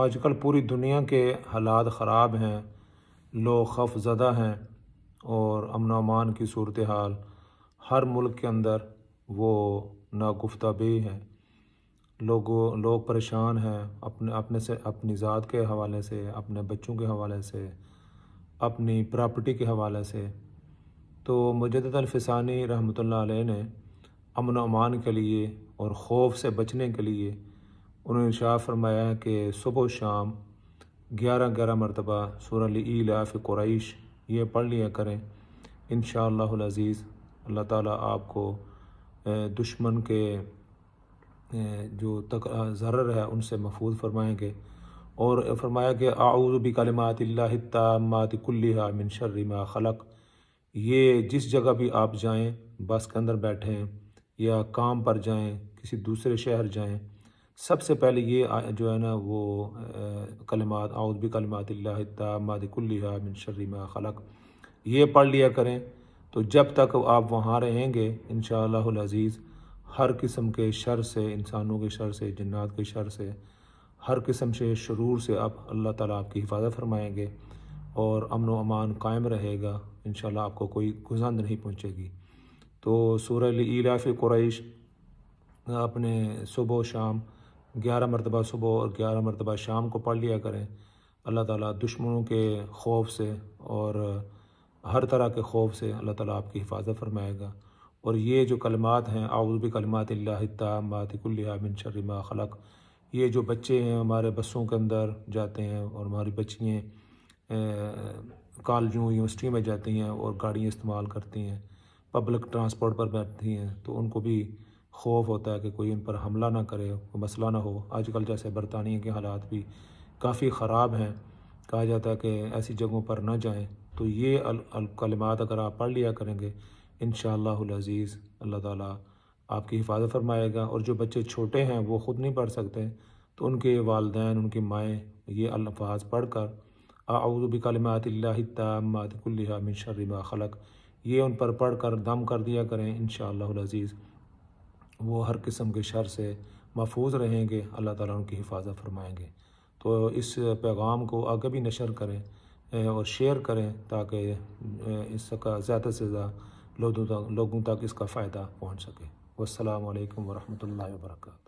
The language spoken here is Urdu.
آج کل پوری دنیا کے حالات خراب ہیں لوگ خف زدہ ہیں اور امن و امان کی صورتحال ہر ملک کے اندر وہ ناگفتہ بھی ہیں لوگوں لوگ پریشان ہیں اپنے اپنے سے اپنی ذات کے حوالے سے اپنے بچوں کے حوالے سے اپنی پراپرٹی کے حوالے سے تو مجد الفسانی رحمۃ اللہ علیہ نے امن و امان کے لیے اور خوف سے بچنے کے لیے انہوں نے ان فرمایا کہ صبح و شام گیارہ گیارہ مرتبہ سورہ علی الاف قرائش یہ پڑھ لیا کریں انشاءاللہ العزیز اللہ تعالیٰ آپ کو دشمن کے جو تک ضرر ہے ان سے محفوظ فرمائیں گے اور فرمایا کہ اعوذ بکلمات اللہ التامات کلیہ من شر ما خلق یہ جس جگہ بھی آپ جائیں بس کے اندر بیٹھیں یا کام پر جائیں کسی دوسرے شہر جائیں سب سے پہلے یہ جو ہے نا وہ کلمات اعوذ کلمات اللہ من شر ما خلق یہ پڑھ لیا کریں تو جب تک آپ وہاں رہیں گے ان شاء اللہ ہر قسم کے شر سے انسانوں کے شر سے جنات کے شر سے ہر قسم سے شرور سے آپ اللہ تعالیٰ آپ کی حفاظت فرمائیں گے اور امن و امان قائم رہے گا ان شاء اللہ آپ کو کوئی گزند نہیں پہنچے گی تو سورہ سورا قریش اپنے صبح و شام گیارہ مرتبہ صبح اور گیارہ مرتبہ شام کو پڑھ لیا کریں اللہ تعالیٰ دشمنوں کے خوف سے اور ہر طرح کے خوف سے اللہ تعالیٰ آپ کی حفاظت فرمائے گا اور یہ جو کلمات ہیں اعوذ کلمات اللہ کلیہ اللہ شر ما خلق یہ جو بچے ہیں ہمارے بسوں کے اندر جاتے ہیں اور ہماری بچیاں کالجوں یونیورسٹی میں جاتی ہیں اور گاڑیاں استعمال کرتی ہیں پبلک ٹرانسپورٹ پر بیٹھتی ہیں تو ان کو بھی خوف ہوتا ہے کہ کوئی ان پر حملہ نہ کرے کوئی مسئلہ نہ ہو آج کل جیسے برطانیہ کے حالات بھی کافی خراب ہیں کہا جاتا ہے کہ ایسی جگہوں پر نہ جائیں تو یہ کلمات اگر آپ پڑھ لیا کریں گے انشاءاللہ العزیز اللہ تعالیٰ آپ کی حفاظت فرمائے گا اور جو بچے چھوٹے ہیں وہ خود نہیں پڑھ سکتے تو ان کے والدین ان کی مائیں یہ الفاظ پڑھ کر اعوذ بکلمات اللہ بھی من شر ما خلق یہ ان پر پڑھ کر دم کر دیا کریں انشاءاللہ العزیز اللہ وہ ہر قسم کے شر سے محفوظ رہیں گے اللہ تعالیٰ ان کی حفاظت فرمائیں گے تو اس پیغام کو آگے بھی نشر کریں اور شیئر کریں تاکہ اس کا زیادہ سے زیادہ لوگوں تک لوگوں تک اس کا فائدہ پہنچ سکے والسلام علیکم ورحمۃ اللہ وبرکاتہ